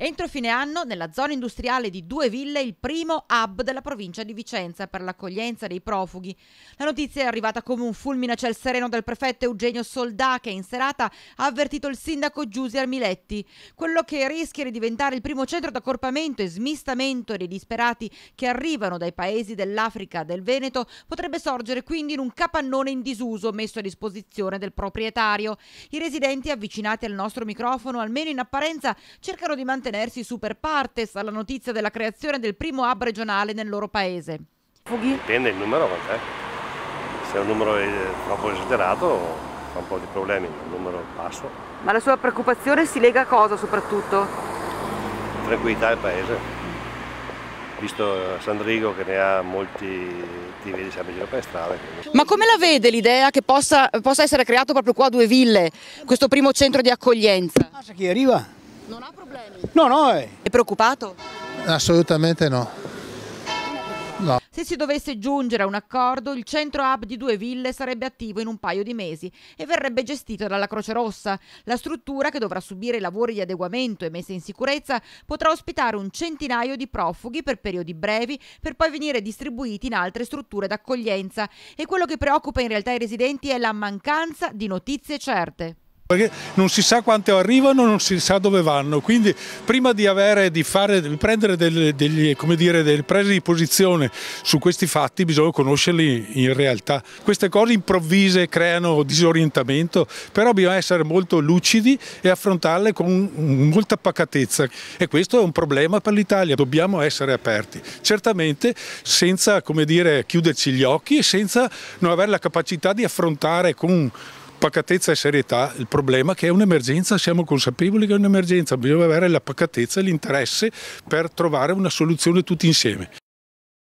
Entro fine anno, nella zona industriale di Due Ville, il primo hub della provincia di Vicenza per l'accoglienza dei profughi. La notizia è arrivata come un fulmine a ciel sereno dal prefetto Eugenio Soldà, che in serata ha avvertito il sindaco Giusi Armiletti. Quello che rischia di diventare il primo centro d'accorpamento e smistamento dei disperati che arrivano dai paesi dell'Africa del Veneto potrebbe sorgere quindi in un capannone in disuso messo a disposizione del proprietario. I residenti avvicinati al nostro microfono, almeno in apparenza, cercano di mantenere tenersi super partes alla notizia della creazione del primo hub regionale nel loro paese. Fughi? Dipende il numero quant'è. Se è un numero eh, troppo esagerato fa un po' di problemi, un numero basso. Ma la sua preoccupazione si lega a cosa soprattutto? Tranquillità del paese. Visto eh, Sandrigo che ne ha molti, ti vedi sempre giro per strada. Ma come la vede l'idea che possa, possa essere creato proprio qua a Due Ville, questo primo centro di accoglienza? Passa chi arriva. Non ha No, no. Eh. È preoccupato? Assolutamente no. No. Se si dovesse giungere a un accordo, il centro hub di due ville sarebbe attivo in un paio di mesi e verrebbe gestito dalla Croce Rossa. La struttura, che dovrà subire lavori di adeguamento e messa in sicurezza, potrà ospitare un centinaio di profughi per periodi brevi, per poi venire distribuiti in altre strutture d'accoglienza. E quello che preoccupa in realtà i residenti è la mancanza di notizie certe perché non si sa quante arrivano, non si sa dove vanno, quindi prima di, avere, di, fare, di prendere delle, degli, dire, delle prese di posizione su questi fatti bisogna conoscerli in realtà. Queste cose improvvise creano disorientamento, però bisogna essere molto lucidi e affrontarle con molta pacatezza e questo è un problema per l'Italia, dobbiamo essere aperti, certamente senza dire, chiuderci gli occhi e senza non avere la capacità di affrontare con pacatezza e serietà il problema che è un'emergenza, siamo consapevoli che è un'emergenza, bisogna avere la pacatezza e l'interesse per trovare una soluzione tutti insieme.